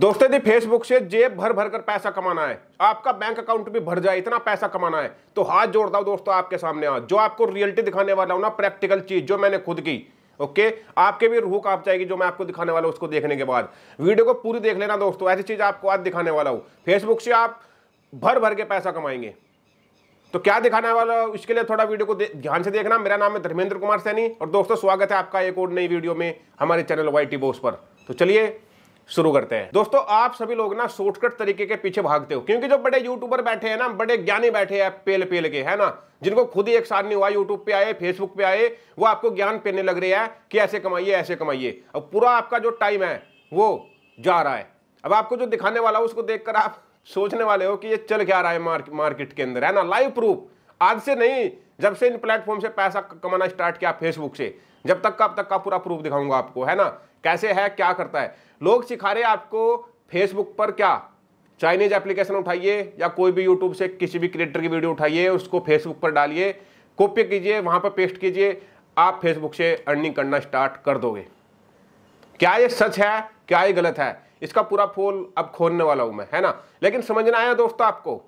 दोस्तों यदि फेसबुक से जेब भर भर कर पैसा कमाना है आपका बैंक अकाउंट भी भर जाए इतना पैसा कमाना है तो हाथ जोड़ता हूं दोस्तों आपके सामने आज जो आपको रियलिटी दिखाने वाला हूं ना प्रैक्टिकल चीज जो मैंने खुद की ओके आपके भी रूह आप जाएगी जो मैं आपको दिखाने वाला हूं उसको देखने के बाद वीडियो को पूरी देख लेना दोस्तों ऐसी चीज आपको आज दिखाने वाला हूं फेसबुक से आप भर भर के पैसा कमाएंगे तो क्या दिखाने वाला हूं इसके लिए थोड़ा वीडियो को ध्यान से देखना मेरा नाम है धर्मेंद्र कुमार सैनी और दोस्तों स्वागत है आपका एक और नई वीडियो में हमारे चैनल वाई टी बोस पर तो चलिए शुरू करते हैं दोस्तों आप सभी लोग ना शॉर्टकट तरीके के पीछे भागते हो क्योंकि जो बड़े यूट्यूबर बैठे हैं ना बड़े ज्ञानी बैठे हैं पेल पेल के है ना जिनको खुद ही एक साल नहीं हुआ यूट्यूब पे आए फेसबुक पे आए वो आपको ज्ञान पेने लग रहे हैं कि ऐसे कमाइए ऐसे कमाइए अब पूरा आपका जो टाइम है वो जा रहा है अब आपको जो दिखाने वाला हो उसको देख आप सोचने वाले हो कि ये चल क्या रहा है मार्केट के अंदर है ना लाइव प्रूफ आज से नहीं जब से इन प्लेटफॉर्म से पैसा कमाना स्टार्ट किया फेसबुक से जब तक का अब तक का पूरा प्रूफ दिखाऊंगा आपको है ना कैसे है क्या करता है लोग सिखा रहे आपको फेसबुक पर क्या चाइनीज एप्लीकेशन उठाइए या कोई भी यूट्यूब से किसी भी क्रिएटर की वीडियो उठाइए उसको फेसबुक पर डालिए कॉपी कीजिए वहां पर पेस्ट कीजिए आप फेसबुक से अर्निंग करना स्टार्ट कर दोगे क्या ये सच है क्या ये गलत है इसका पूरा फोल अब खोलने वाला हूं मैं है ना लेकिन समझना आया दोस्तों आपको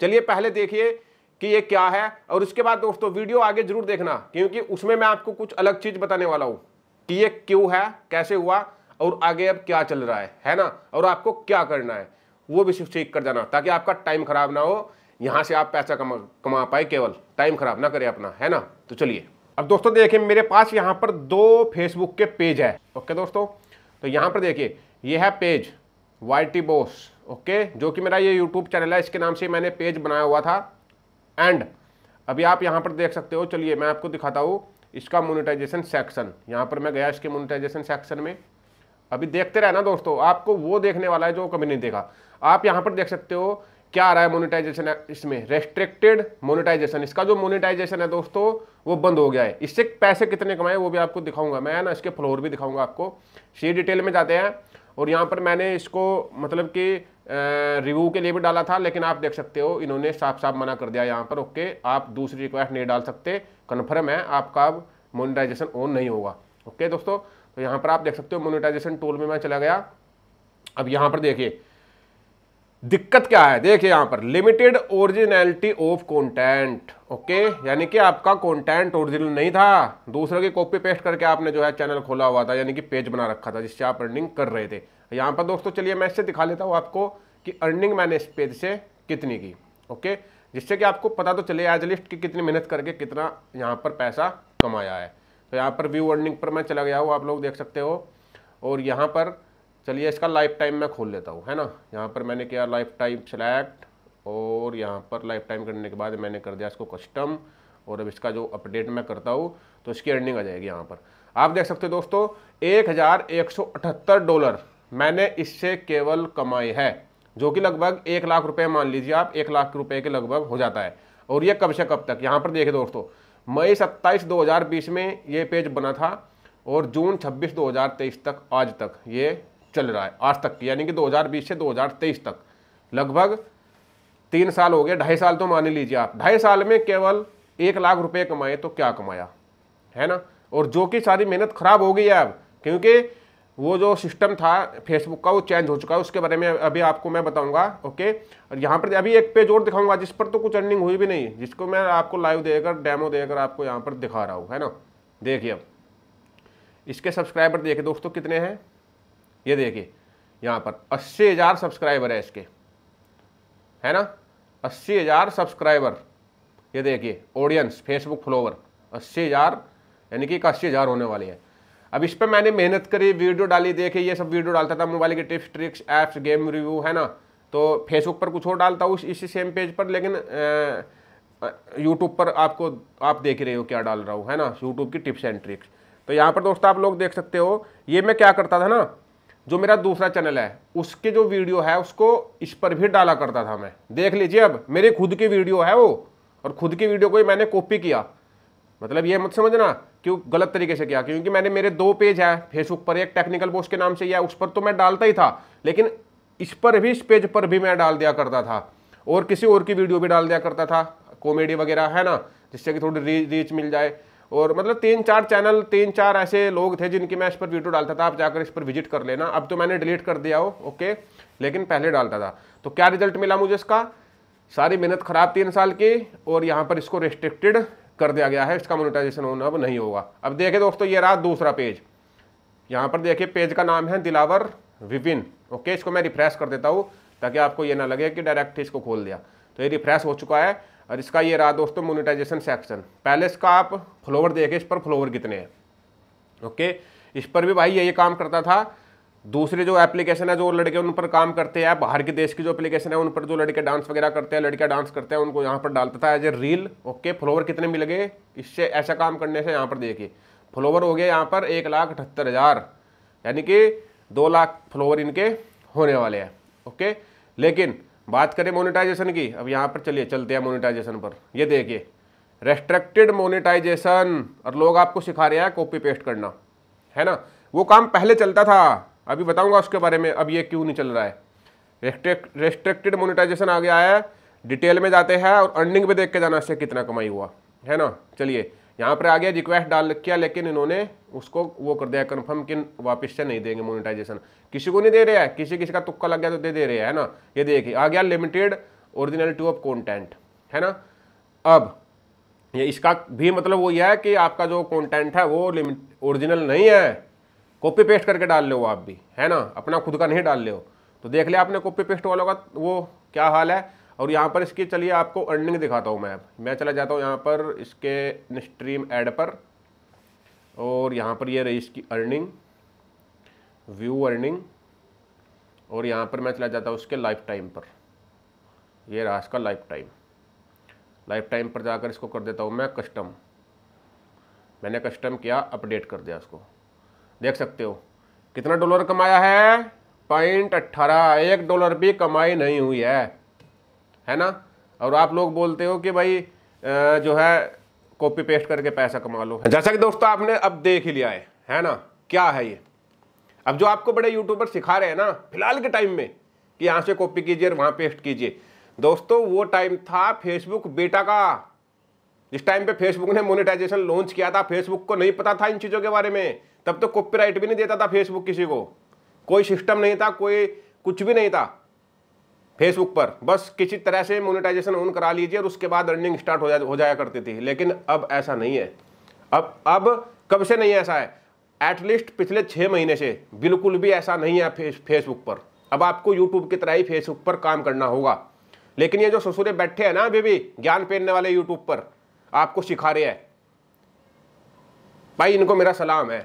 चलिए पहले देखिए कि ये क्या है और उसके बाद दोस्तों वीडियो आगे जरूर देखना क्योंकि उसमें मैं आपको कुछ अलग चीज़ बताने वाला हूं कि ये क्यों है कैसे हुआ और आगे अब क्या चल रहा है है ना और आपको क्या करना है वो भी सीख कर जाना ताकि आपका टाइम खराब ना हो यहां से आप पैसा कमा कमा पाए केवल टाइम खराब ना करें अपना है ना तो चलिए अब दोस्तों देखिए मेरे पास यहाँ पर दो फेसबुक के पेज है ओके दोस्तों तो यहाँ पर देखिए ये है पेज वाई बोस ओके जो कि मेरा ये यूट्यूब चैनल है इसके नाम से मैंने पेज बनाया हुआ था एंड अभी आप यहाँ पर देख सकते हो चलिए मैं आपको दिखाता हूँ इसका मोनिटाइजेशन सेक्शन यहाँ पर मैं गया इसके मोनिटाइजेशन सेक्शन में अभी देखते रहना दोस्तों आपको वो देखने वाला है जो कभी नहीं देखा आप यहाँ पर देख सकते हो क्या आ रहा है मोनिटाइजेशन इसमें रेस्ट्रिक्टेड मोनिटाइजेशन इसका जो मोनिटाइजेशन है दोस्तों वो बंद हो गया है इससे पैसे कितने कमाए वो भी आपको दिखाऊंगा मैं ना इसके फ्लोर भी दिखाऊंगा आपको सी डिटेल में जाते हैं और यहाँ पर मैंने इसको मतलब कि रिव्यू के लिए भी डाला था लेकिन आप देख सकते हो इन्होंने साफ साफ मना कर दिया यहाँ पर ओके आप दूसरी रिक्वेस्ट नहीं डाल सकते कन्फर्म है आपका मोनिटाइजेशन ऑन नहीं होगा ओके दोस्तों तो यहाँ पर आप देख सकते हो मोनिटाइजेशन टूल में मैं चला गया अब यहाँ पर देखिए दिक्कत क्या है देखिए यहां पर limited originality of content okay यानी कि आपका कंटेंट ओरिजिनल नहीं था दूसरे की कॉपी पेस्ट करके आपने जो है चैनल खोला हुआ था यानी कि पेज बना रखा था जिससे आप अर्निंग कर रहे थे यहाँ पर दोस्तों चलिए मैं इससे दिखा लेता हूँ आपको कि अर्निंग मैंने इस पेज से कितनी की ओके जिससे कि आपको पता तो चले एज लिस्ट की कितनी मेहनत करके कितना यहाँ पर पैसा कमाया है तो यहाँ पर व्यू अर्निंग पर मैं चला गया हूँ आप लोग देख सकते हो और यहाँ पर चलिए इसका लाइफ टाइम मैं खोल लेता हूँ है ना यहाँ पर मैंने किया लाइफ टाइम सेलेक्ट और यहाँ पर लाइफ टाइम करने के बाद मैंने कर दिया इसको कस्टम और अब इसका जो अपडेट मैं करता हूँ तो इसकी अर्निंग आ जाएगी यहाँ पर आप देख सकते हो दोस्तों एक हज़ार एक सौ अठहत्तर डॉलर मैंने इससे केवल कमाई है जो कि लगभग एक लाख रुपए मान लीजिए आप एक लाख रुपए के लगभग हो जाता है और ये कब से कब तक यहाँ पर देखे दोस्तों मई सत्ताईस दो में ये पेज बना था और जून छब्बीस 2023 तक आज तक ये चल रहा है आज तक यानी कि 2020 से 2023 तक लगभग तीन साल हो गए ढाई साल तो मान लीजिए आप ढाई साल में केवल एक लाख रुपए कमाए तो क्या कमाया है ना और जो कि सारी मेहनत खराब हो गई है अब क्योंकि वो जो सिस्टम था फेसबुक का वो चेंज हो चुका है उसके बारे में अभी आपको मैं बताऊंगा ओके और यहाँ पर अभी एक पेज और दिखाऊंगा जिस पर तो कुछ अर्निंग हुई भी नहीं जिसको मैं आपको लाइव देकर डेमो देकर आपको यहाँ पर दिखा रहा हूँ है ना देखिए अब इसके सब्सक्राइबर देखिए दोस्तों कितने हैं ये देखिए यहाँ पर अस्सी हज़ार सब्सक्राइबर है इसके है ना अस्सी हज़ार सब्सक्राइबर ये देखिए ऑडियंस फेसबुक फॉलोवर अस्सी हज़ार यानी कि एक अस्सी हज़ार होने वाली है अब इस पर मैंने मेहनत करी वीडियो डाली देखी ये सब वीडियो डालता था मोबाइल के tips tricks apps game review है ना तो फेसबुक पर कुछ और डालता हूँ इसी सेम पेज पर लेकिन यूट्यूब पर आपको आप देख रहे हो क्या डाल रहा हूँ है ना यूट्यूब की टिप्स एंड ट्रिक्स तो यहाँ पर दोस्तों आप लोग देख सकते हो ये मैं क्या करता था ना जो मेरा दूसरा चैनल है उसके जो वीडियो है उसको इस पर भी डाला करता था मैं देख लीजिए अब मेरे खुद की वीडियो है वो और खुद की वीडियो को ही मैंने कॉपी किया मतलब ये मत समझना क्यों गलत तरीके से किया क्योंकि मैंने मेरे दो पेज है फेसबुक पर एक टेक्निकल पोस्ट के नाम से या उस पर तो मैं डालता ही था लेकिन इस पर भी इस पेज पर भी मैं डाल दिया करता था और किसी और की वीडियो भी डाल दिया करता था कॉमेडी वगैरह है ना जिससे कि थोड़ी रीच मिल जाए और मतलब तीन चार चैनल तीन चार ऐसे लोग थे जिनकी मैं इस पर वीडियो डालता था आप जाकर इस पर विजिट कर लेना अब तो मैंने डिलीट कर दिया हो ओके लेकिन पहले डालता था तो क्या रिजल्ट मिला मुझे इसका सारी मेहनत खराब तीन साल की और यहाँ पर इसको रिस्ट्रिक्टेड कर दिया गया है इसका मोनिटाइजेशन होना अब नहीं होगा अब देखे दोस्तों ये रहा दूसरा पेज यहाँ पर देखिए पेज का नाम है दिलावर विपिन ओके इसको मैं रिफ्रेश कर देता हूँ ताकि आपको ये ना लगे कि डायरेक्ट इसको खोल दिया तो ये रिफ्रेश हो चुका है और इसका ये रहा दोस्तों मोनिटाइजेशन सेक्शन पहले इसका आप फ्लोवर देखें इस पर फ्लोवर कितने हैं ओके इस पर भी भाई यही काम करता था दूसरे जो एप्लीकेशन है जो लड़के उन पर काम करते हैं बाहर के देश की जो एप्लीकेशन है उन पर जो लड़के डांस वगैरह करते हैं लड़कियां डांस करते हैं उनको यहाँ पर डालता था as a reel okay follower कितने मिल गए इससे ऐसा काम करने से यहाँ पर देखिए फ्लोवर हो गए यहाँ पर एक लाख अठहत्तर हज़ार यानी कि दो लाख फ्लोवर इनके होने वाले हैं ओके लेकिन बात करें मोनेटाइजेशन की अब यहाँ पर चलिए चलते हैं मोनेटाइजेशन पर ये देखिए रेस्ट्रिक्टेड मोनेटाइजेशन और लोग आपको सिखा रहे हैं कॉपी पेस्ट करना है ना वो काम पहले चलता था अभी बताऊंगा उसके बारे में अब ये क्यों नहीं चल रहा है रेस्ट्रिक्टेड मोनेटाइजेशन आ गया है डिटेल में जाते हैं और अर्निंग पर देख के जाना इससे कितना कमाई हुआ है ना चलिए यहाँ पर आ गया रिक्वेस्ट डाल किया लेकिन इन्होंने उसको वो कर दिया कन्फर्म कि वापस से नहीं देंगे मोनिटाइजेशन किसी को नहीं दे रहे हैं किसी किसी का तुक्का लग गया तो दे दे रहे हैं है ना ये देखिए आ गया लिमिटेड ओरिजिनलिटी ऑफ कॉन्टेंट है ना अब ये इसका भी मतलब वो यह है कि आपका जो कॉन्टेंट है वो लिमिट ओरिजिनल नहीं है कॉपी पेस्ट करके डाल लो आप भी है ना अपना खुद का नहीं डाल लो तो देख लिया आपने कॉपी पेस्ट वालों का वो क्या हाल है और यहाँ पर इसके चलिए आपको अर्निंग दिखाता हूँ मैं मैं चला जाता हूँ यहाँ पर इसके स्ट्रीम एड पर और यहाँ पर ये यह रही इसकी अर्निंग व्यू अर्निंग और यहाँ पर मैं चला जाता हूँ उसके लाइफ टाइम पर ये रहा इसका लाइफ टाइम लाइफ टाइम पर जाकर इसको कर देता हूँ मैं कस्टम मैंने कस्टम किया अपडेट कर दिया उसको देख सकते हो कितना डॉलर कमाया है पॉइंट अट्ठारह एक डॉलर भी कमाई नहीं हुई है है ना और आप लोग बोलते हो कि भाई जो है कॉपी पेस्ट करके पैसा कमा लो जैसा कि दोस्तों आपने अब देख ही लिया है है ना क्या है ये अब जो आपको बड़े यूट्यूबर सिखा रहे हैं ना फिलहाल के टाइम में कि यहाँ से कॉपी कीजिए और वहाँ पेस्ट कीजिए दोस्तों वो टाइम था फेसबुक बेटा का जिस टाइम पे फेसबुक ने मोनेटाइजेशन लॉन्च किया था फेसबुक को नहीं पता था इन चीज़ों के बारे में तब तो कॉपीराइट भी नहीं देता था फेसबुक किसी को कोई सिस्टम नहीं था कोई कुछ भी नहीं था फेसबुक पर बस किसी तरह से मोनेटाइजेशन ऑन करा लीजिए और उसके बाद अर्निंग स्टार्ट हो जा हो जाया करती थी लेकिन अब ऐसा नहीं है अब अब कब से नहीं ऐसा है एटलीस्ट पिछले छः महीने से बिल्कुल भी ऐसा नहीं है फेसबुक पर अब आपको यूट्यूब की तरह ही फेसबुक पर काम करना होगा लेकिन ये जो ससुरे बैठे हैं ना अभी भी ज्ञान पेरने वाले यूट्यूब पर आपको सिखा रहे हैं भाई इनको मेरा सलाम है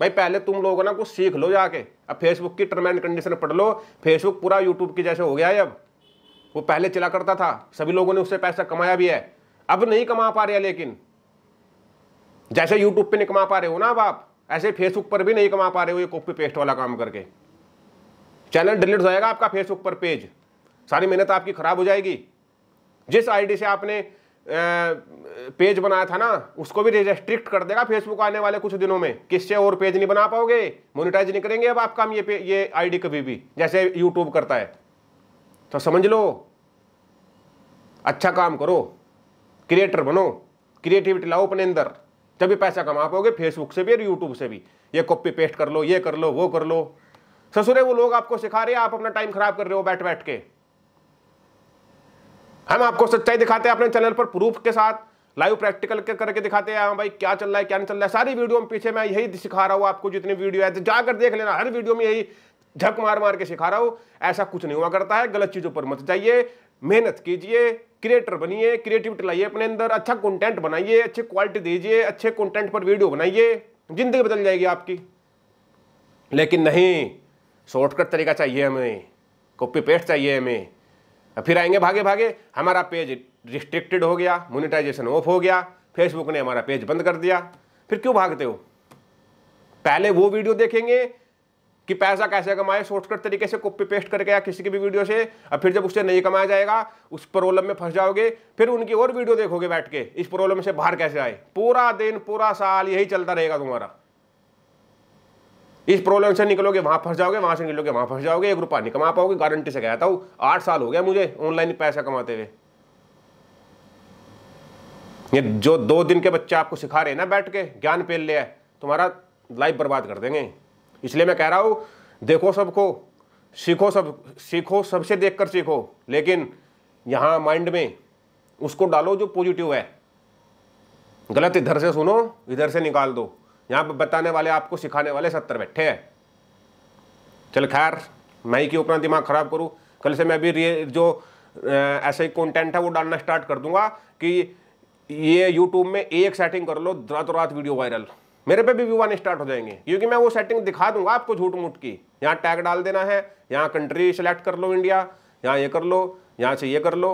भाई पहले तुम लोगों ना कुछ सीख लो जाके अब फेसबुक की टर्म एंड कंडीशन पढ़ लो फेसबुक पूरा यूट्यूब की जैसे हो गया है अब वो पहले चला करता था सभी लोगों ने उससे पैसा कमाया भी है अब नहीं कमा पा रहे लेकिन जैसे यूट्यूब पर नहीं कमा पा रहे हो ना अब आप ऐसे फेसबुक पर भी नहीं कमा पा रहे हो ये कॉपी पेस्ट वाला काम करके चैनल डिलीट हो जाएगा आपका फेसबुक पर पेज सारी मेहनत आपकी खराब हो जाएगी जिस आईडी से आपने पेज बनाया था ना उसको भी रिस्ट्रिक्ट कर देगा फेसबुक आने वाले कुछ दिनों में किससे और पेज नहीं बना पाओगे मोनिटाइज नहीं करेंगे अब आपका हम ये ये आईडी कभी भी जैसे यूट्यूब करता है तो समझ लो अच्छा काम करो क्रिएटर बनो क्रिएटिविटी लाओ अपने अंदर तभी पैसा कमा पाओगे फेसबुक से भी और यूट्यूब से भी ये कॉपी पेस्ट कर लो ये कर लो वो कर लो ससुरे वो लोग आपको सिखा रहे हैं आप अपना टाइम खराब कर रहे हो बैठ बैठ के हम आपको सच्चाई दिखाते हैं अपने चैनल पर प्रूफ के साथ लाइव प्रैक्टिकल करके दिखाते हैं हाँ भाई क्या चल रहा है क्या नहीं चल रहा है सारी वीडियो में पीछे मैं यही सिखा रहा हूँ आपको जितनी वीडियो है तो जाकर देख लेना हर वीडियो में यही झक मार मार के सिखा रहा हूँ ऐसा कुछ नहीं हुआ करता है गलत चीज़ों पर मत जाइए मेहनत कीजिए क्रिएटर बनिए क्रिएटिविटी लाइए अपने अंदर अच्छा कंटेंट बनाइए अच्छी क्वालिटी दीजिए अच्छे कंटेंट पर वीडियो बनाइए जिंदगी बदल जाएगी आपकी लेकिन नहीं शॉर्टकट तरीका चाहिए हमें कॉपी पेस्ट चाहिए हमें फिर आएंगे भागे भागे हमारा पेज रिस्ट्रिक्टेड हो गया मोनिटाइजेशन ऑफ हो गया फेसबुक ने हमारा पेज बंद कर दिया फिर क्यों भागते हो पहले वो वीडियो देखेंगे कि पैसा कैसे कमाए शॉर्टकट तरीके से कॉपी पेस्ट करके या किसी की भी वीडियो से और फिर जब उससे नहीं कमाया जाएगा उस प्रॉब्लम में फंस जाओगे फिर उनकी और वीडियो देखोगे बैठ के इस प्रॉब्लम से बाहर कैसे आए पूरा दिन पूरा साल यही चलता रहेगा तुम्हारा इस प्रॉब्लम से निकलोगे वहाँ फंस जाओगे वहाँ से निकलोगे वहाँ फंस जाओगे एक रुपया नहीं कमा पाओगे गारंटी से कहता हूँ आठ साल हो गया मुझे ऑनलाइन पैसा कमाते हुए ये जो दो दिन के बच्चे आपको सिखा रहे हैं ना बैठ के ज्ञान पेल लिया तुम्हारा लाइफ बर्बाद कर देंगे इसलिए मैं कह रहा हूँ देखो सबको सीखो सब सीखो सबसे देख कर सीखो लेकिन यहाँ माइंड में उसको डालो जो पॉजिटिव है गलत इधर से सुनो इधर से निकाल दो यहाँ पर बताने वाले आपको सिखाने वाले सत्तर बैठे हैं चल खैर मैं ही क्यों अपना दिमाग ख़राब करूँ कल से मैं अभी जो ऐसे ही कंटेंट है वो डालना स्टार्ट कर दूंगा कि ये यूट्यूब में एक सेटिंग कर लो रातों रात वीडियो वायरल मेरे पे भी व्यू आने स्टार्ट हो जाएंगे क्योंकि मैं वो सेटिंग दिखा दूंगा आपको झूठ मूठ की यहाँ टैग डाल देना है यहाँ कंट्री सेलेक्ट कर लो इंडिया यहाँ ये कर लो यहाँ से ये कर लो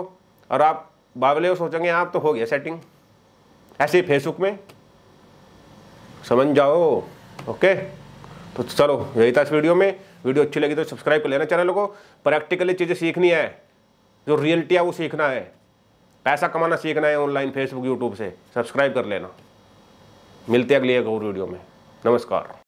और आप बावले सोचेंगे आप हाँ, तो हो गया सेटिंग ऐसे ही फेसबुक में समझ जाओ ओके तो चलो यही था इस वीडियो में वीडियो अच्छी लगी तो सब्सक्राइब कर लेना चैनल को प्रैक्टिकली चीज़ें सीखनी है जो रियलिटी है वो सीखना है पैसा कमाना सीखना है ऑनलाइन फेसबुक यूट्यूब से सब्सक्राइब कर लेना मिलते हैं अगली एक और वीडियो में नमस्कार